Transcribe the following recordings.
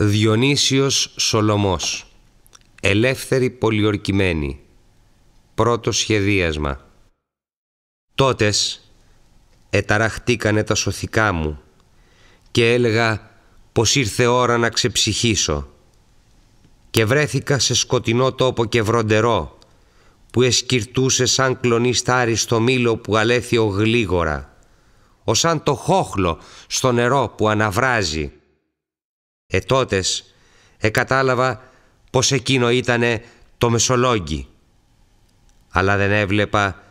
Διονύσιος Σολομός Ελεύθερη πολιορκημένη Πρώτο σχεδίασμα Τότες εταραχτήκανε τα σωθικά μου και έλεγα πως ήρθε ώρα να ξεψυχήσω και βρέθηκα σε σκοτεινό τόπο και βροντερό που εσκυρτούσε σαν κλονιστάρι στο μήλο που ο γλίγορα ως σαν το χόχλο στο νερό που αναβράζει Ετότες εκατάλαβα πως εκείνο ήτανε το Μεσολόγγι. Αλλά δεν έβλεπα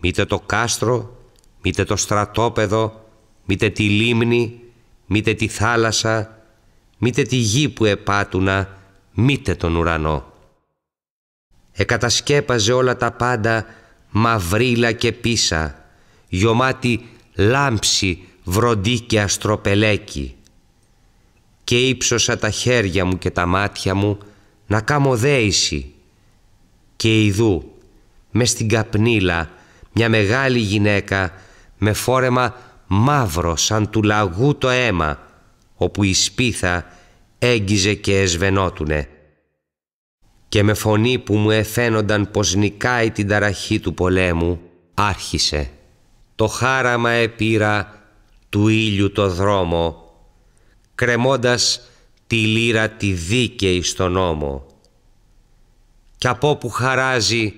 μήτε το κάστρο, μήτε το στρατόπεδο, μήτε τη λίμνη, μήτε τη θάλασσα, μήτε τη γη που επάτουνα, μήτε τον ουρανό. Εκατασκέπαζε όλα τα πάντα μαυρίλα και πίσα, γιωμάτι λάμψη, βροντί και αστροπελέκι και ύψωσα τα χέρια μου και τα μάτια μου να κάμω δέηση. Και ειδού, με στην καπνίλα, μια μεγάλη γυναίκα με φόρεμα μαύρο σαν του λαγού το αίμα, όπου η σπίθα έγκυζε και εσβενότουνε. Και με φωνή που μου εφαίνονταν πως νικάει την ταραχή του πολέμου, άρχισε. Το χάραμα επήρα του ήλιου το δρόμο, κρεμώντας τη λύρα τη δίκαιη στον ώμο. Κι από που χαράζει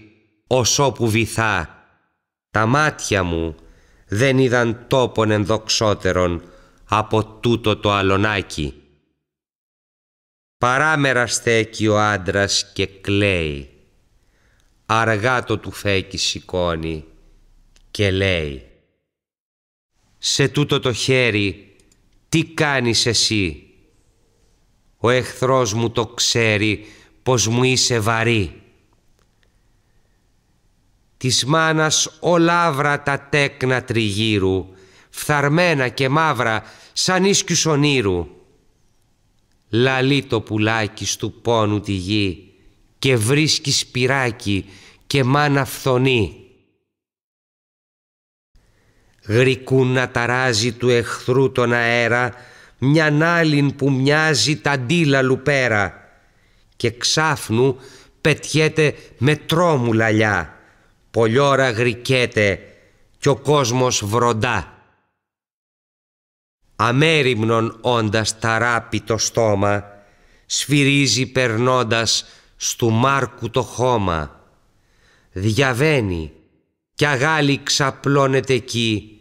ως όπου βυθά, τα μάτια μου δεν είδαν τόπον ενδοξότερον από τούτο το αλωνάκι. Παράμερα στέκει ο άντρας και κλαίει, αργά το του φέκι σηκώνει και λέει «Σε τούτο το χέρι «Τι κάνεις εσύ» «Ο εχθρός μου το ξέρει πως μου είσαι βαρύ» Της μάνας ολάβρα τα τέκνα τριγύρου Φθαρμένα και μαύρα σαν ίσκιους ονείρου Λαλεί το πουλάκι στου πόνου τη γη Και βρίσκει σπυράκι και μάνα φθονεί γρικού να ταράζει του εχθρού τον αέρα, μιαν άλλην που μοιάζει τα ντύλα λουπέρα και ξάφνου πετιέται με τρόμου λαλιά, πολιόρα γρικέται κι ο κόσμος βροντά. Αμέριμνον όντας ταράπει το στόμα, σφυρίζει περνώντας στου Μάρκου το χώμα. Διαβαίνει κι αγάλι ξαπλώνεται εκεί,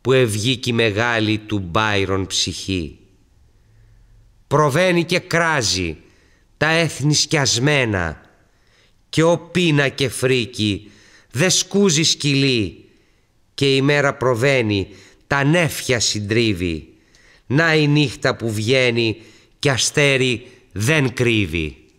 που και μεγάλη του Μπάιρον ψυχή. Προβαίνει και κράζει τα έθνη σκιασμένα και ο πείνα και φρίκι δε σκούζει σκυλή και η μέρα προβαίνει τα νέφια συντρίβει να η νύχτα που βγαίνει και αστέρι δεν κρύβει.